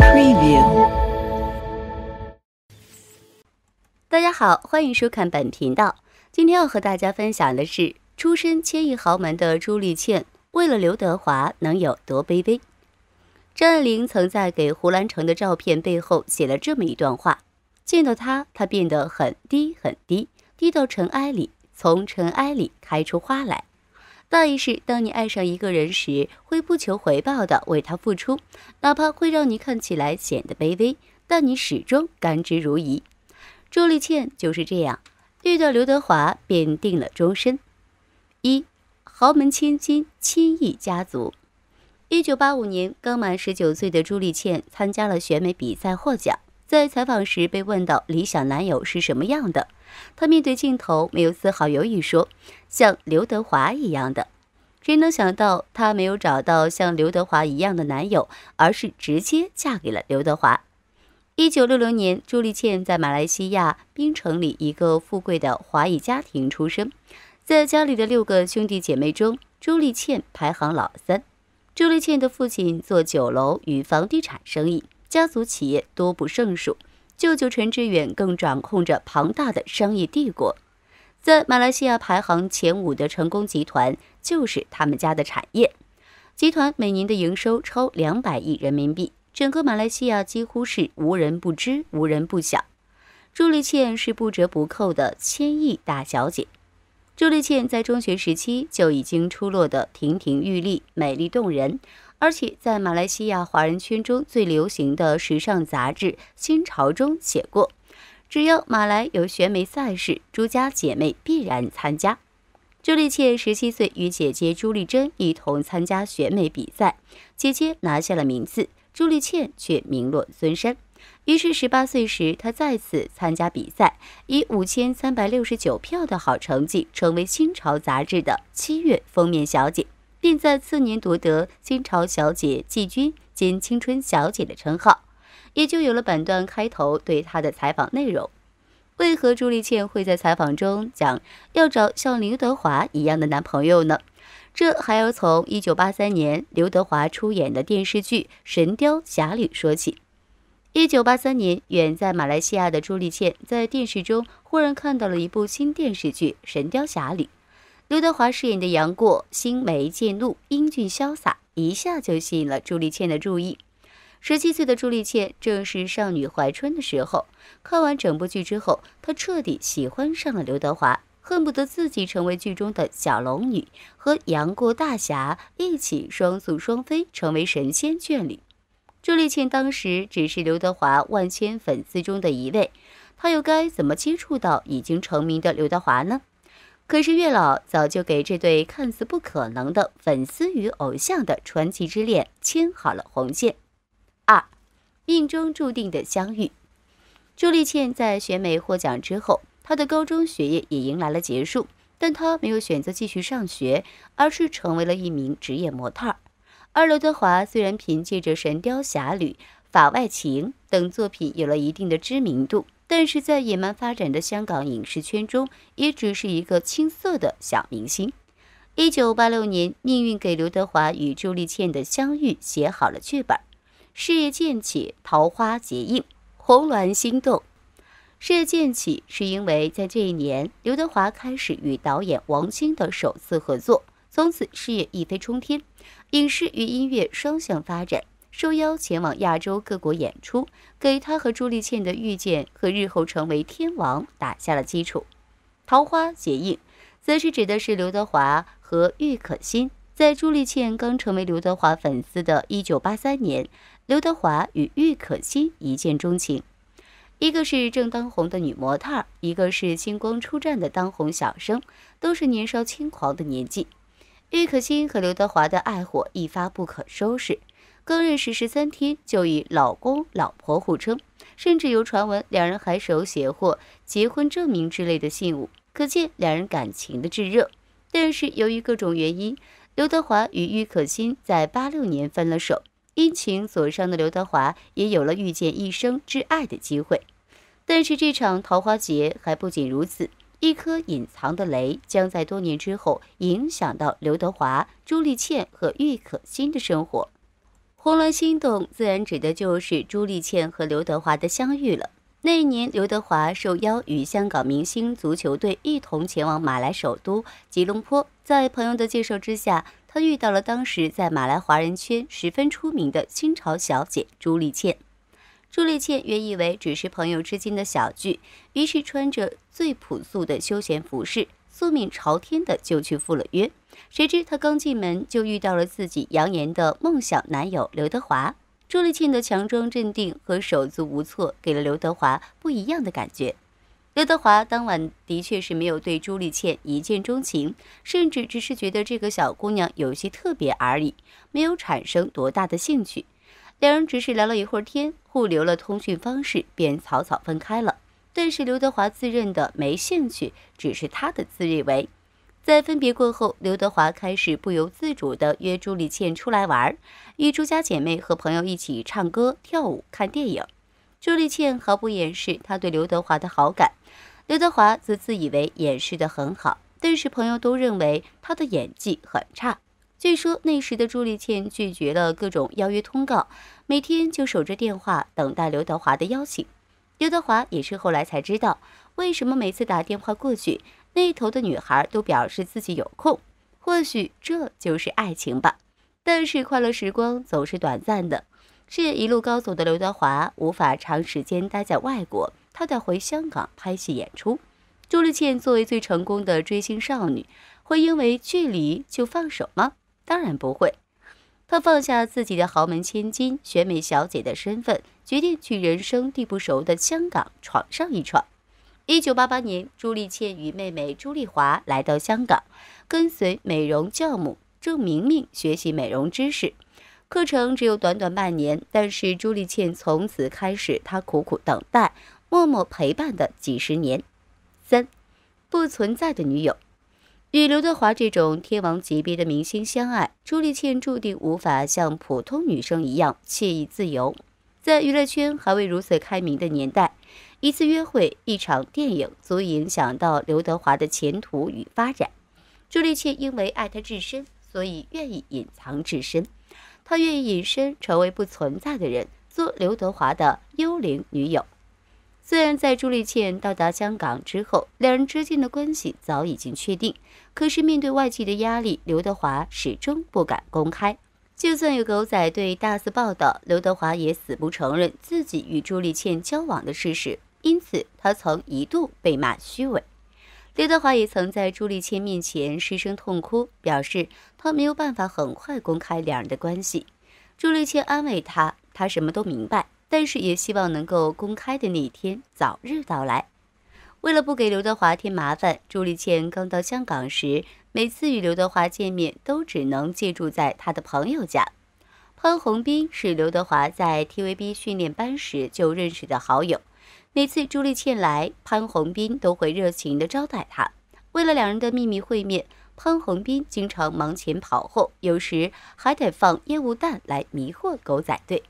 Preview。大家好，欢迎收看本频道。今天要和大家分享的是，出身千亿豪门的朱丽倩，为了刘德华能有多卑微？张爱玲曾在给胡兰成的照片背后写了这么一段话：见到他，他变得很低很低，低到尘埃里，从尘埃里开出花来。大意是，当你爱上一个人时，会不求回报的为他付出，哪怕会让你看起来显得卑微，但你始终甘之如饴。朱丽倩就是这样，遇到刘德华便定了终身。一豪门千金，千亿家族。一九八五年，刚满十九岁的朱丽倩参加了选美比赛，获奖。在采访时被问到理想男友是什么样的，她面对镜头没有丝毫犹豫，说：“像刘德华一样的。”谁能想到她没有找到像刘德华一样的男友，而是直接嫁给了刘德华。一九六零年，朱丽倩在马来西亚槟城里一个富贵的华裔家庭出生，在家里的六个兄弟姐妹中，朱丽倩排行老三。朱丽倩的父亲做酒楼与房地产生意。家族企业多不胜数，舅舅陈志远更掌控着庞大的商业帝国，在马来西亚排行前五的成功集团就是他们家的产业。集团每年的营收超两百亿人民币，整个马来西亚几乎是无人不知、无人不晓。朱丽倩是不折不扣的千亿大小姐。朱丽倩在中学时期就已经出落得亭亭玉立、美丽动人。而且在马来西亚华人圈中最流行的时尚杂志《新潮》中写过，只要马来有选美赛事，朱家姐妹必然参加。朱丽倩十七岁与姐姐朱丽珍一同参加选美比赛，姐姐拿下了名次，朱丽倩却名落孙山。于是十八岁时，她再次参加比赛，以五千三百六十九票的好成绩，成为《新潮》杂志的七月封面小姐。并在次年夺得新潮小姐季军兼青春小姐的称号，也就有了本段开头对她的采访内容。为何朱丽倩会在采访中讲要找像刘德华一样的男朋友呢？这还要从1983年刘德华出演的电视剧《神雕侠侣》说起。1983年，远在马来西亚的朱丽倩在电视中忽然看到了一部新电视剧《神雕侠侣》。刘德华饰演的杨过，新眉剑怒，英俊潇洒，一下就吸引了朱丽倩的注意。十七岁的朱丽倩正是少女怀春的时候，看完整部剧之后，她彻底喜欢上了刘德华，恨不得自己成为剧中的小龙女，和杨过大侠一起双宿双飞，成为神仙眷侣。朱丽倩当时只是刘德华万千粉丝中的一位，她又该怎么接触到已经成名的刘德华呢？可是月老早就给这对看似不可能的粉丝与偶像的传奇之恋牵好了红线。二，命中注定的相遇。朱丽倩在选美获奖之后，她的高中学业也迎来了结束，但她没有选择继续上学，而是成为了一名职业模特儿。而刘德华虽然凭借着《神雕侠侣》《法外情》等作品有了一定的知名度。但是在野蛮发展的香港影视圈中，也只是一个青涩的小明星。一九八六年，命运给刘德华与朱丽倩的相遇写好了剧本事业渐起，桃花结印，红鸾心动。事业渐起是因为在这一年，刘德华开始与导演王晶的首次合作，从此事业一飞冲天，影视与音乐双向发展。受邀前往亚洲各国演出，给他和朱丽倩的遇见和日后成为天王打下了基础。桃花结印，则是指的是刘德华和玉可欣。在朱丽倩刚成为刘德华粉丝的一九八三年，刘德华与玉可欣一见钟情。一个是正当红的女模特，一个是星光初绽的当红小生，都是年少轻狂的年纪。玉可欣和刘德华的爱火一发不可收拾。刚认识十三天就以老公老婆互称，甚至有传闻两人还手写或结婚证明之类的信物，可见两人感情的炙热。但是由于各种原因，刘德华与郁可欣在八六年分了手。因情所伤的刘德华也有了遇见一生挚爱的机会。但是这场桃花劫还不仅如此，一颗隐藏的雷将在多年之后影响到刘德华、朱丽倩和郁可欣的生活。红然心动，自然指的就是朱丽倩和刘德华的相遇了。那一年，刘德华受邀与香港明星足球队一同前往马来首都吉隆坡，在朋友的介绍之下，他遇到了当时在马来华人圈十分出名的清朝小姐朱丽倩。朱丽倩原以为只是朋友之间的小聚，于是穿着最朴素的休闲服饰。素面朝天的就去赴了约，谁知她刚进门就遇到了自己扬言的梦想男友刘德华。朱丽倩的强装镇定和手足无措给了刘德华不一样的感觉。刘德华当晚的确是没有对朱丽倩一见钟情，甚至只是觉得这个小姑娘有些特别而已，没有产生多大的兴趣。两人只是聊了一会儿天，互留了通讯方式，便草草分开了。但是刘德华自认的没兴趣，只是他的自认为。在分别过后，刘德华开始不由自主地约朱丽倩出来玩，与朱家姐妹和朋友一起唱歌、跳舞、看电影。朱丽倩毫不掩饰她对刘德华的好感，刘德华则自以为掩饰得很好。但是朋友都认为他的演技很差。据说那时的朱丽倩拒绝了各种邀约通告，每天就守着电话等待刘德华的邀请。刘德华也是后来才知道，为什么每次打电话过去，那头的女孩都表示自己有空。或许这就是爱情吧。但是快乐时光总是短暂的，事业一路高走的刘德华无法长时间待在外国，他得回香港拍戏演出。朱丽倩作为最成功的追星少女，会因为距离就放手吗？当然不会。他放下自己的豪门千金、选美小姐的身份，决定去人生地不熟的香港闯上一闯。1988年，朱丽倩与妹妹朱丽华来到香港，跟随美容教母郑明明学习美容知识。课程只有短短半年，但是朱丽倩从此开始，她苦苦等待、默默陪伴的几十年。三，不存在的女友。与刘德华这种天王级别的明星相爱，朱丽倩注定无法像普通女生一样惬意自由。在娱乐圈还未如此开明的年代，一次约会、一场电影足以影响到刘德华的前途与发展。朱丽倩因为爱他至深，所以愿意隐藏至深，她愿意隐身成为不存在的人，做刘德华的幽灵女友。虽然在朱丽倩到达香港之后，两人之间的关系早已经确定，可是面对外界的压力，刘德华始终不敢公开。就算有狗仔队大肆报道，刘德华也死不承认自己与朱丽倩交往的事实。因此，他曾一度被骂虚伪。刘德华也曾在朱丽倩面前失声痛哭，表示他没有办法很快公开两人的关系。朱丽倩安慰他，他什么都明白。但是也希望能够公开的那一天早日到来。为了不给刘德华添麻烦，朱丽倩刚到香港时，每次与刘德华见面都只能借住在他的朋友家。潘宏斌是刘德华在 TVB 训练班时就认识的好友，每次朱丽倩来，潘宏斌都会热情地招待他。为了两人的秘密会面，潘宏斌经常忙前跑后，有时还得放烟雾弹来迷惑狗仔队。